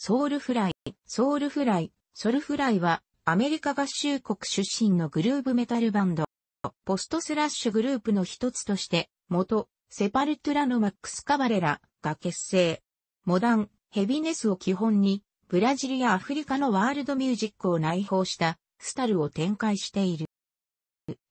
ソウルフライ、ソウルフライ、ソルフライはアメリカ合衆国出身のグルーブメタルバンド、ポストスラッシュグループの一つとして、元、セパルトゥラのマックス・カバレラが結成。モダン、ヘビネスを基本に、ブラジルやアフリカのワールドミュージックを内包したスタルを展開している。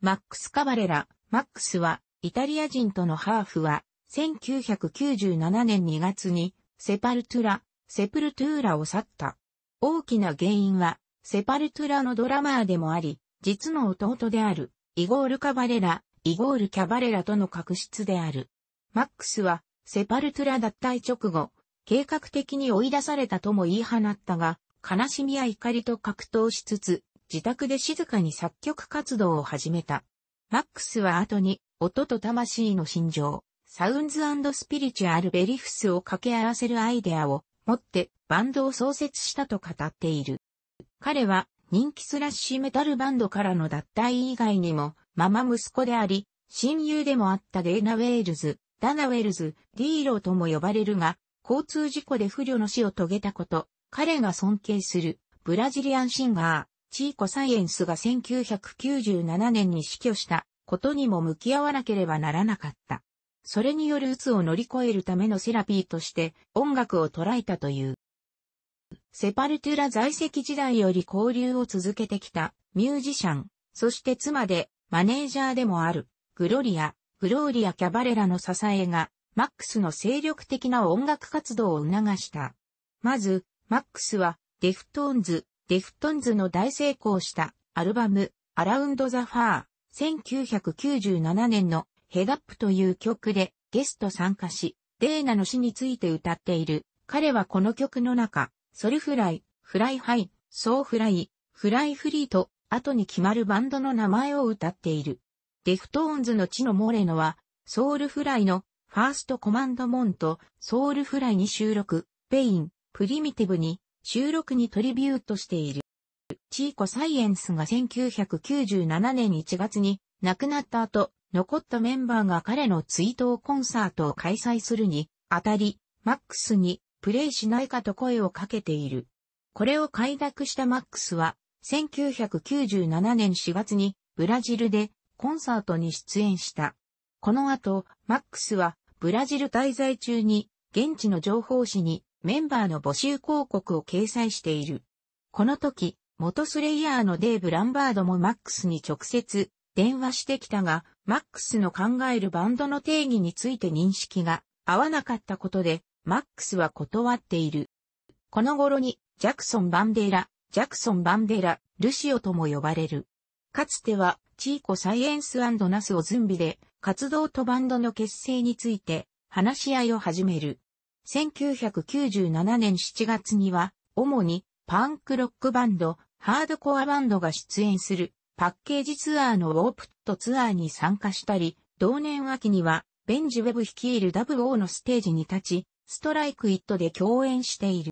マックス・カバレラ、マックスは、イタリア人とのハーフは、1997年2月に、セパルトゥラ、セプルトゥーラを去った。大きな原因は、セパルトゥラのドラマーでもあり、実の弟である、イゴール・カバレラ、イゴール・キャバレラとの確執である。マックスは、セパルトゥラ脱退直後、計画的に追い出されたとも言い放ったが、悲しみや怒りと格闘しつつ、自宅で静かに作曲活動を始めた。マックスは後に、音と魂の心情、サウンズスピリチュアルベリフスを掛け合わせるアイデアを持ってバンドを創設したと語っている。彼は人気スラッシュメタルバンドからの脱退以外にも、ママ息子であり、親友でもあったデーナ・ウェールズ、ダナ・ウェールズ、ディーローとも呼ばれるが、交通事故で不慮の死を遂げたこと、彼が尊敬するブラジリアンシンガー、チーコ・サイエンスが1997年に死去したことにも向き合わなければならなかった。それによる鬱を乗り越えるためのセラピーとして音楽を捉えたという。セパルトゥラ在籍時代より交流を続けてきたミュージシャン、そして妻でマネージャーでもあるグロリア、グローリア・キャバレラの支えがマックスの精力的な音楽活動を促した。まず、マックスはデフトーンズ、デフトーンズの大成功したアルバム、アラウンド・ザ・ファー、1997年のヘダップという曲でゲスト参加し、デーナの死について歌っている。彼はこの曲の中、ソルフライ、フライハイ、ソーフライ、フライフリーと、後に決まるバンドの名前を歌っている。デフトーンズの地のモレノは、ソウルフライのファーストコマンドモンとソウルフライに収録、ペイン、プリミティブに収録にトリビュートしている。チーコサイエンスが1997年1月に亡くなった後、残ったメンバーが彼の追悼コンサートを開催するに、あたり、マックスにプレイしないかと声をかけている。これを快諾したマックスは、1997年4月にブラジルでコンサートに出演した。この後、マックスはブラジル滞在中に現地の情報誌にメンバーの募集広告を掲載している。この時、元スレイヤーのデーブ・ランバードもマックスに直接電話してきたが、マックスの考えるバンドの定義について認識が合わなかったことで、マックスは断っている。この頃に、ジャクソン・バンデーラ、ジャクソン・バンデーラ、ルシオとも呼ばれる。かつては、チーコ・サイエンスナスをズンビで、活動とバンドの結成について、話し合いを始める。1997年7月には、主に、パンクロックバンド、ハードコアバンドが出演する、パッケージツアーのウォープットツアーに参加したり、同年秋には、ベンジウェブ率いる WO のステージに立ち、ストライクイットで共演している。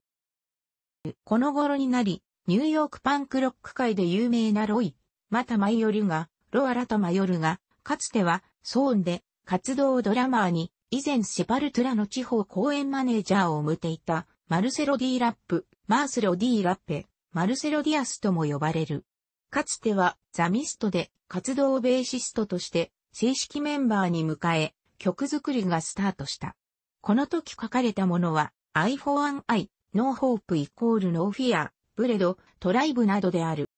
この頃になり、ニューヨークパンクロック界で有名なロイ、またマイヨルが、ロアラとマヨルが、かつては、ソーンで、活動ドラマーに、以前セパルトラの地方公演マネージャーを向いていた、マルセロ・ディ・ラップ、マースロ・ディ・ラッペ、マルセロ・ディアスとも呼ばれる。かつてはザミストで活動ベーシストとして正式メンバーに迎え曲作りがスタートした。この時書かれたものは I for an I, No Hope イコール No Fear, ブレド、トライブなどである。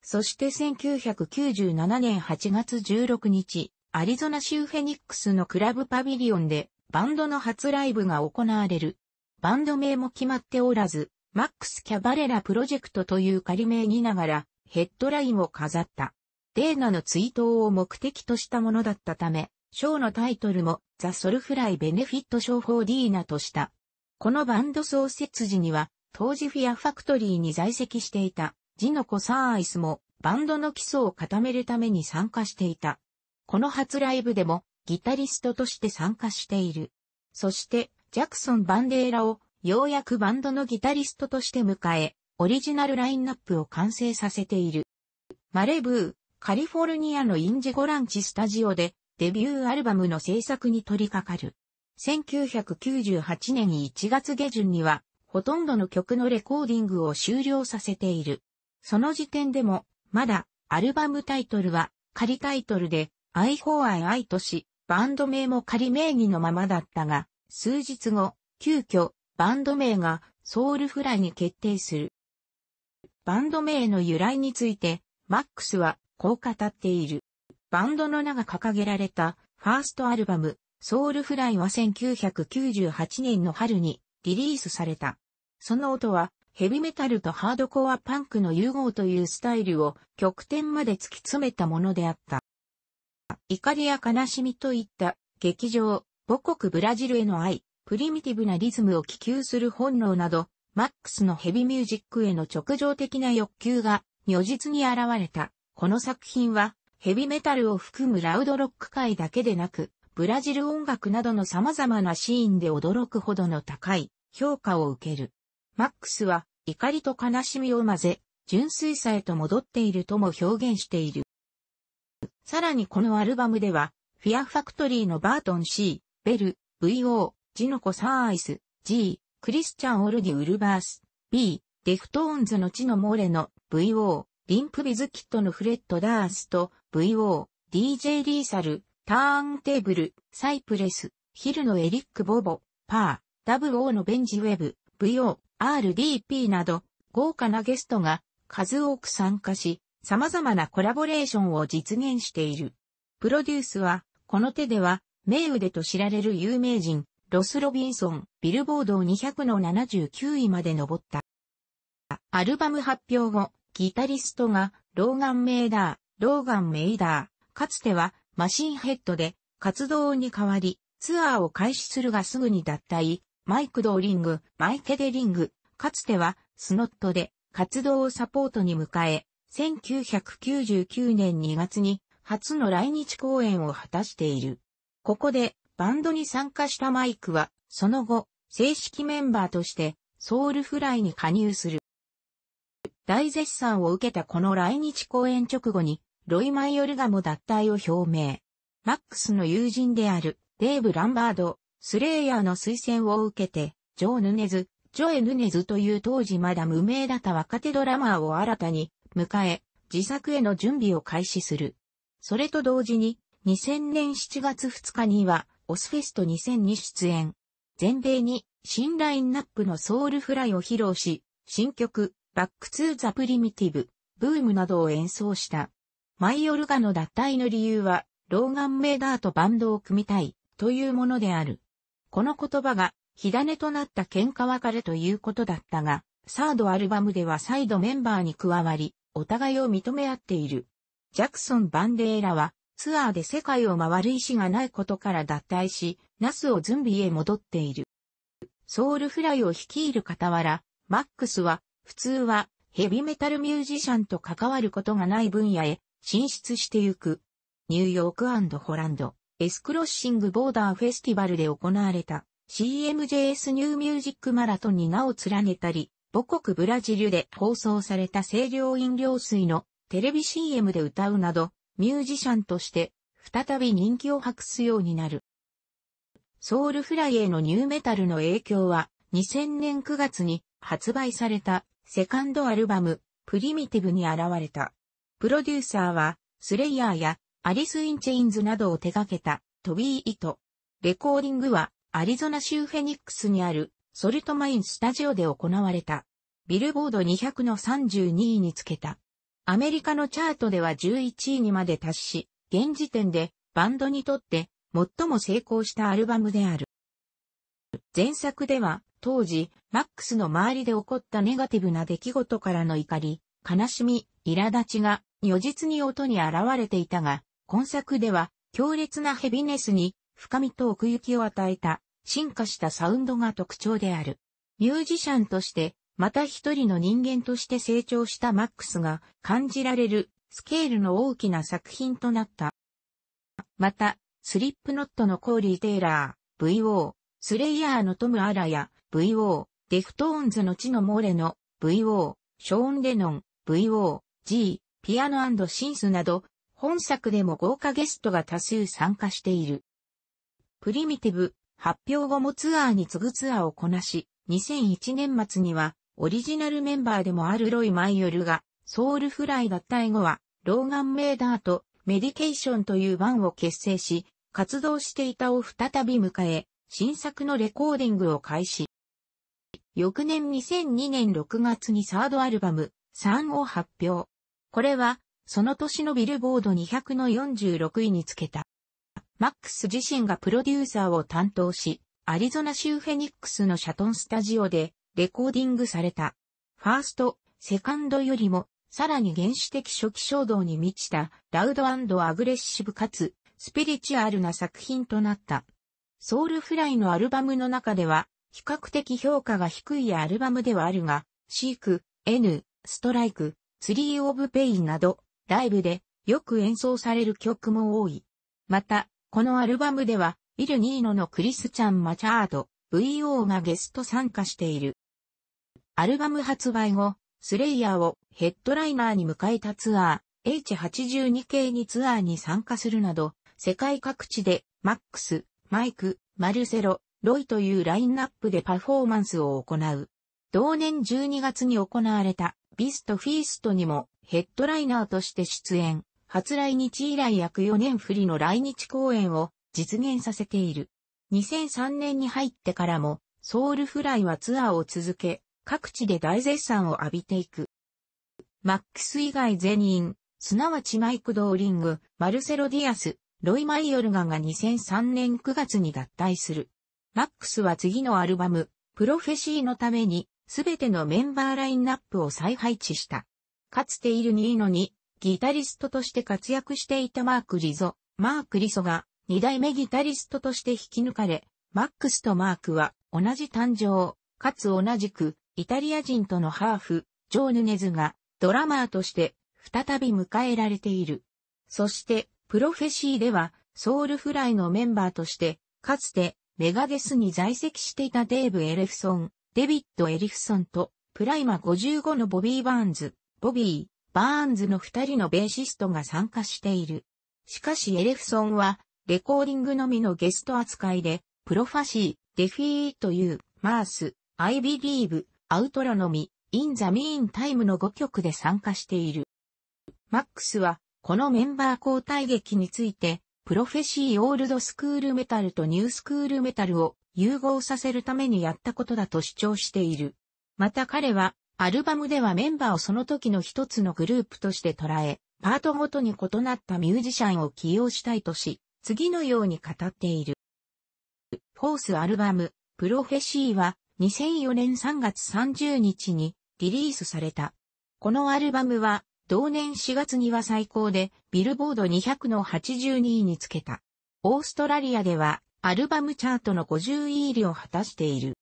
そして1997年8月16日、アリゾナ州フェニックスのクラブパビリオンでバンドの初ライブが行われる。バンド名も決まっておらず、マックス・キャバレラプロジェクトという仮名にながら、ヘッドラインを飾った。デーナの追悼を目的としたものだったため、ショーのタイトルもザ・ソルフライ・ベネフィット・ショー・フォー・ディーナとした。このバンド創設時には、当時フィアファクトリーに在籍していた、ジノコ・サーアイスも、バンドの基礎を固めるために参加していた。この初ライブでも、ギタリストとして参加している。そして、ジャクソン・バンデーラを、ようやくバンドのギタリストとして迎え、オリジナルラインナップを完成させている。マレブー、カリフォルニアのインジゴランチスタジオでデビューアルバムの制作に取り掛かる。1998年1月下旬には、ほとんどの曲のレコーディングを終了させている。その時点でも、まだ、アルバムタイトルは、仮タイトルで、I for I I とし、バンド名も仮名義のままだったが、数日後、急遽、バンド名が、ソウルフライに決定する。バンド名の由来について、マックスはこう語っている。バンドの名が掲げられたファーストアルバム、ソウルフライは1998年の春にリリースされた。その音はヘビメタルとハードコアパンクの融合というスタイルを極点まで突き詰めたものであった。怒りや悲しみといった劇場、母国ブラジルへの愛、プリミティブなリズムを希求する本能など、マックスのヘビミュージックへの直情的な欲求が如実に現れた。この作品はヘビメタルを含むラウドロック界だけでなく、ブラジル音楽などの様々なシーンで驚くほどの高い評価を受ける。マックスは怒りと悲しみを混ぜ、純粋さへと戻っているとも表現している。さらにこのアルバムでは、フィアファクトリーのバートン C、ベル、VO、ジノコサーイス、G、クリスチャン・オルディ・ウルバース、B、デフトーンズの地のモーレの VO、リンプビズキットのフレット・ダースと、VO、DJ リーサル、ターンテーブル、サイプレス、ヒルのエリック・ボボ、パー、WO のベンジウェブ、VO、RDP など、豪華なゲストが数多く参加し、様々なコラボレーションを実現している。プロデュースは、この手では、名腕と知られる有名人、ロス・ロビンソン、ビルボード200の79位まで上った。アルバム発表後、ギタリストが、ローガン・メイダー、ローガン・メイダー、かつては、マシンヘッドで、活動に変わり、ツアーを開始するがすぐに脱退、マイク・ドーリング、マイケ・デ・リング、かつては、スノットで、活動をサポートに迎え、1999年2月に、初の来日公演を果たしている。ここで、バンドに参加したマイクは、その後、正式メンバーとして、ソウルフライに加入する。大絶賛を受けたこの来日公演直後に、ロイ・マイオルガも脱退を表明。マックスの友人である、デーブ・ランバード、スレイヤーの推薦を受けて、ジョー・ヌネズ、ジョエ・ヌネズという当時まだ無名だった若手ドラマーを新たに迎え、自作への準備を開始する。それと同時に、2000年7月2日には、オスフェスト2000に出演。全米に新ラインナップのソウルフライを披露し、新曲、バックツーザプリミティブ、ブームなどを演奏した。マイオルガの脱退の理由は、ローガン・メーダーとバンドを組みたい、というものである。この言葉が、火種となった喧嘩別れということだったが、サードアルバムでは再度メンバーに加わり、お互いを認め合っている。ジャクソン・バンデーラは、ツアーで世界を回る意思がないことから脱退し、ナスをズンビへ戻っている。ソウルフライを率いる傍ら、マックスは、普通はヘビメタルミュージシャンと関わることがない分野へ進出してゆく。ニューヨークホランド、エスクロッシングボーダーフェスティバルで行われた CMJS ニューミュージックマラトンに名を連ねたり、母国ブラジルで放送された清涼飲料水のテレビ CM で歌うなど、ミュージシャンとして、再び人気を博すようになる。ソウルフライへのニューメタルの影響は、2000年9月に発売されたセカンドアルバム、プリミティブに現れた。プロデューサーは、スレイヤーやアリス・イン・チェインズなどを手掛けたトビー・イト。レコーディングは、アリゾナ州フェニックスにあるソルトマインスタジオで行われた。ビルボード200の32位につけた。アメリカのチャートでは11位にまで達し、現時点でバンドにとって最も成功したアルバムである。前作では当時、マックスの周りで起こったネガティブな出来事からの怒り、悲しみ、苛立ちが如実に音に現れていたが、今作では強烈なヘビネスに深みと奥行きを与えた進化したサウンドが特徴である。ミュージシャンとしてまた一人の人間として成長したマックスが感じられるスケールの大きな作品となった。また、スリップノットのコーリー・テイラー、VO、スレイヤーのトム・アラや、VO、デフトーンズの地のモーレの、VO、ショーン・レノン、VO、G、ピアノシンスなど、本作でも豪華ゲストが多数参加している。プリミティブ、発表後もツアーに次ぐツアーをこなし、2001年末にはオリジナルメンバーでもあるロイ・マイヨルが、ソウルフライ脱退後は、ローガン・メーダーとメディケーションというバンを結成し、活動していたを再び迎え、新作のレコーディングを開始。翌年2002年6月にサードアルバム、3を発表。これは、その年のビルボード200の46位につけた。マックス自身がプロデューサーを担当し、アリゾナ州フェニックスのシャトンスタジオでレコーディングされた。ファースト、セカンドよりも、さらに原始的初期衝動に満ちた、ラウドアグレッシブかつ、スピリチュアルな作品となった。ソウルフライのアルバムの中では、比較的評価が低いアルバムではあるが、シーク、N、ストライク、ツリーオブペインなど、ライブでよく演奏される曲も多い。また、このアルバムでは、ビル・ニーノのクリスチャン・マチャード、VO がゲスト参加している。アルバム発売後、スレイヤーをヘッドライナーに迎えたツアー、H82 系にツアーに参加するなど、世界各地でマックス、マイク、マルセロ、ロイというラインナップでパフォーマンスを行う。同年12月に行われたビストフィーストにもヘッドライナーとして出演。初来日以来約4年振りの来日公演を実現させている。2003年に入ってからもソウルフライはツアーを続け、各地で大絶賛を浴びていく。マックス以外全員、すなわちマイク・ドーリング、マルセロ・ディアス、ロイ・マイヨルガが2003年9月に脱退する。マックスは次のアルバム、プロフェシーのために、すべてのメンバーラインナップを再配置した。かつているニーノに、ギタリストとして活躍していたマーク・リゾ、マーク・リソが、二代目ギタリストとして引き抜かれ、マックスとマークは同じ誕生、かつ同じくイタリア人とのハーフ、ジョー・ヌネズが、ドラマーとして、再び迎えられている。そして、プロフェシーでは、ソウルフライのメンバーとして、かつて、メガデスに在籍していたデーブ・エレフソン、デビッド・エリフソンと、プライマ55のボビー・バーンズ、ボビー、バーンズの二人のベーシストが参加している。しかしエレフソンは、レコーディングのみのゲスト扱いで、プロファシー、デフィーという、マース、アイビリーブ、アウトロノミ、インザミーンタイムの5曲で参加している。マックスは、このメンバー交代劇について、プロフェシーオールドスクールメタルとニュースクールメタルを融合させるためにやったことだと主張している。また彼は、アルバムではメンバーをその時の一つのグループとして捉え、パートごとに異なったミュージシャンを起用したいとし、次のように語っている。フォースアルバム、プロフェシーは、2004年3月30日にリリースされた。このアルバムは同年4月には最高でビルボード200の82位につけた。オーストラリアではアルバムチャートの50位入りを果たしている。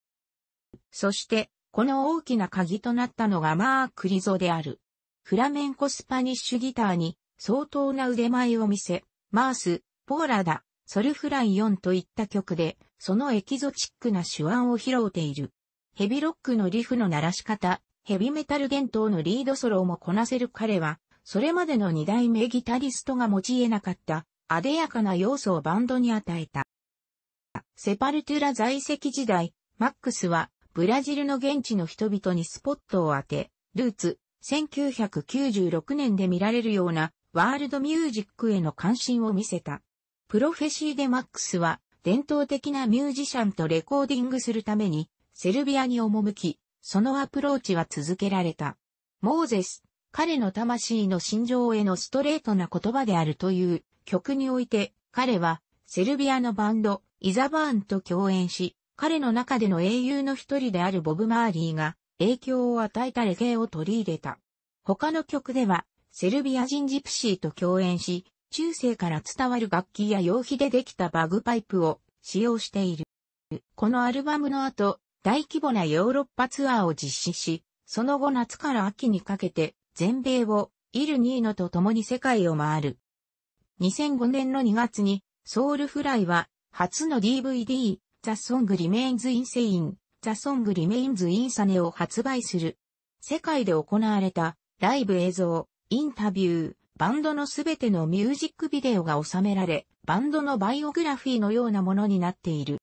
そして、この大きな鍵となったのがマーク・リゾである。フラメンコスパニッシュギターに相当な腕前を見せ、マース、ポーラダ、ソルフライ4といった曲でそのエキゾチックな手腕を拾うている。ヘビロックのリフの鳴らし方、ヘビメタル伝統のリードソロもこなせる彼は、それまでの二代目ギタリストが用い得なかった、あでやかな要素をバンドに与えた。セパルトゥラ在籍時代、マックスは、ブラジルの現地の人々にスポットを当て、ルーツ、1996年で見られるような、ワールドミュージックへの関心を見せた。プロフェシーでマックスは、伝統的なミュージシャンとレコーディングするために、セルビアに赴き、そのアプローチは続けられた。モーゼス、彼の魂の心情へのストレートな言葉であるという曲において、彼はセルビアのバンド、イザバーンと共演し、彼の中での英雄の一人であるボブ・マーリーが影響を与えたレゲエを取り入れた。他の曲では、セルビア人ジプシーと共演し、中世から伝わる楽器や用皮でできたバグパイプを使用している。このアルバムの後、大規模なヨーロッパツアーを実施し、その後夏から秋にかけて全米をイルニーノと共に世界を回る。2005年の2月にソウルフライは初の DVD The Song Remains Insane The Song Remains Insane を発売する。世界で行われたライブ映像、インタビュー、バンドのすべてのミュージックビデオが収められ、バンドのバイオグラフィーのようなものになっている。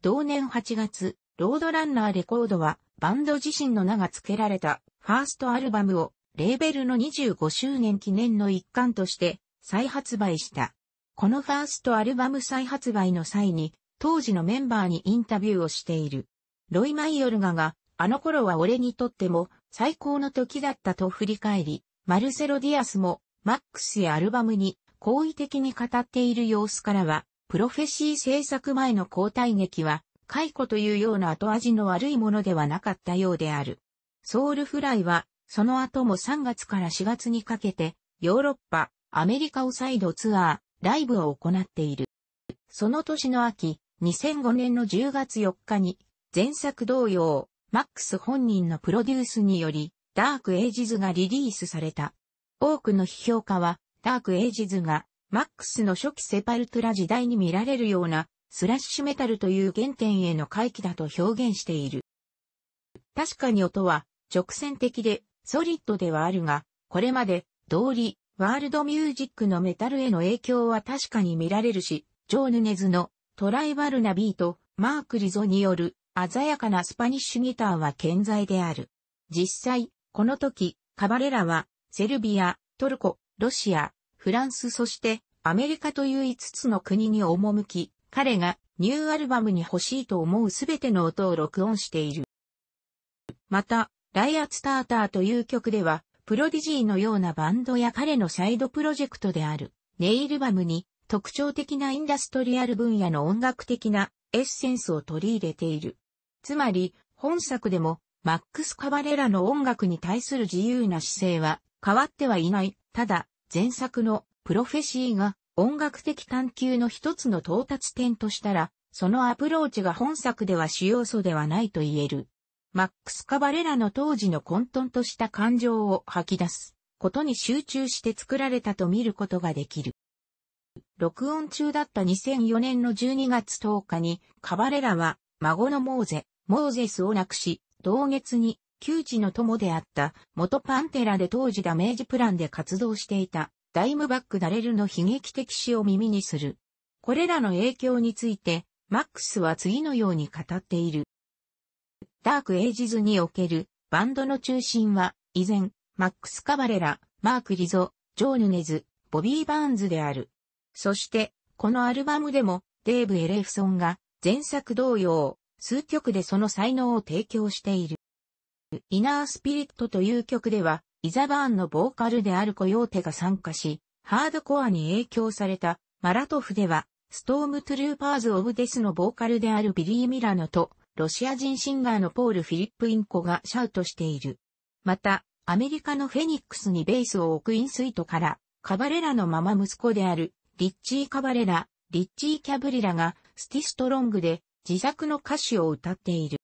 同年8月、ロードランナーレコードは、バンド自身の名が付けられた、ファーストアルバムを、レーベルの25周年記念の一環として、再発売した。このファーストアルバム再発売の際に、当時のメンバーにインタビューをしている。ロイ・マイヨルガが、あの頃は俺にとっても最高の時だったと振り返り、マルセロ・ディアスも、マックスやアルバムに好意的に語っている様子からは、プロフェシー制作前の交代劇は、解雇というような後味の悪いものではなかったようである。ソウルフライは、その後も3月から4月にかけて、ヨーロッパ、アメリカを再度ツアー、ライブを行っている。その年の秋、2005年の10月4日に、前作同様、マックス本人のプロデュースにより、ダークエイジズがリリースされた。多くの批評家は、ダークエイジズが、マックスの初期セパルトラ時代に見られるような、スラッシュメタルという原点への回帰だと表現している。確かに音は、直線的で、ソリッドではあるが、これまで、通り、ワールドミュージックのメタルへの影響は確かに見られるし、ジョー・ヌネズのトライバルなビート、マーク・リゾによる鮮やかなスパニッシュギターは健在である。実際、この時、カバレラは、セルビア、トルコ、ロシア、フランスそしてアメリカという5つの国に赴き、彼がニューアルバムに欲しいと思うすべての音を録音している。また、ライア・スターターという曲では、プロディジーのようなバンドや彼のサイドプロジェクトである、ネイルバムに特徴的なインダストリアル分野の音楽的なエッセンスを取り入れている。つまり、本作でもマックス・カバレラの音楽に対する自由な姿勢は変わってはいない。ただ、前作のプロフェシーが音楽的探求の一つの到達点としたら、そのアプローチが本作では主要素ではないと言える。マックス・カバレラの当時の混沌とした感情を吐き出すことに集中して作られたと見ることができる。録音中だった2004年の12月10日にカバレラは孫のモーゼ、モーゼスを亡くし、同月に、旧知の友であった、元パンテラで当時ダメージプランで活動していた、ダイムバックダレルの悲劇的死を耳にする。これらの影響について、マックスは次のように語っている。ダークエイジズにおけるバンドの中心は、依然、マックス・カバレラ、マーク・リゾ、ジョー・ヌネズ、ボビー・バーンズである。そして、このアルバムでも、デーブ・エレフソンが、前作同様、数曲でその才能を提供している。イナースピリットという曲では、イザバーンのボーカルであるコヨーテが参加し、ハードコアに影響された、マラトフでは、ストームトゥルーパーズ・オブ・デスのボーカルであるビリー・ミラノと、ロシア人シンガーのポール・フィリップ・インコがシャウトしている。また、アメリカのフェニックスにベースを置くインスイートから、カバレラのまま息子である、リッチー・カバレラ、リッチー・キャブリラが、スティ・ストロングで、自作の歌詞を歌っている。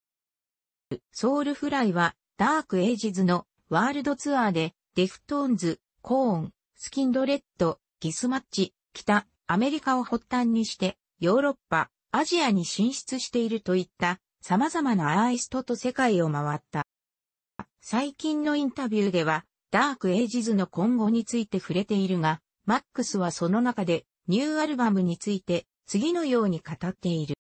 ソウルフライはダークエイジズのワールドツアーでデフトーンズ、コーン、スキンドレッド、ギスマッチ、北、アメリカを発端にしてヨーロッパ、アジアに進出しているといった様々なアーイストと世界を回った。最近のインタビューではダークエイジズの今後について触れているが、マックスはその中でニューアルバムについて次のように語っている。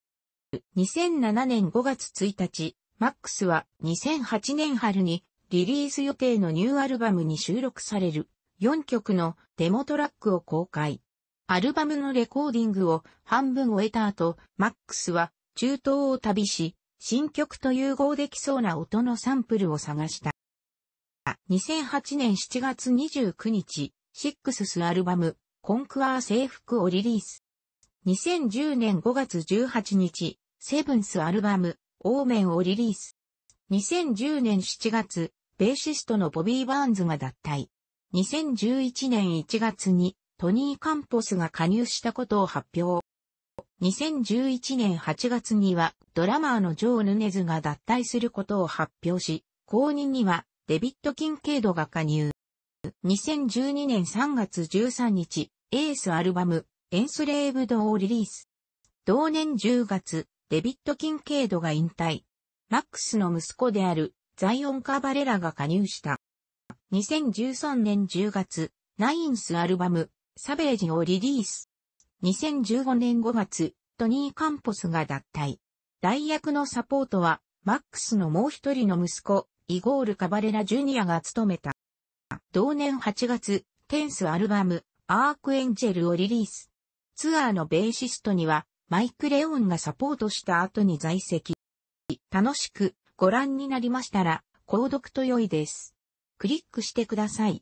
2007年5月1日、マックスは2008年春にリリース予定のニューアルバムに収録される4曲のデモトラックを公開。アルバムのレコーディングを半分終えた後、マックスは中東を旅し、新曲と融合できそうな音のサンプルを探した。2008年7月29日、シックススアルバム、コンクワー制服をリリース。2010年5月18日、セブンスアルバム、オーメンをリリース。2010年7月、ベーシストのボビー・バーンズが脱退。2011年1月にトニー・カンポスが加入したことを発表。2011年8月にはドラマーのジョー・ヌネズが脱退することを発表し、後任にはデビット・キンケイドが加入。2012年3月13日、エースアルバム、エンスレーブドをリリース。同年10月、デビット・キンケイドが引退。マックスの息子であるザイオン・カバレラが加入した。2013年10月、ナインスアルバム、サベージをリリース。2015年5月、トニー・カンポスが脱退。代役のサポートは、マックスのもう一人の息子、イゴール・カバレラ・ジュニアが務めた。同年8月、テンスアルバム、アークエンジェルをリリース。ツアーのベーシストには、マイク・レオンがサポートした後に在籍。楽しくご覧になりましたら、購読と良いです。クリックしてください。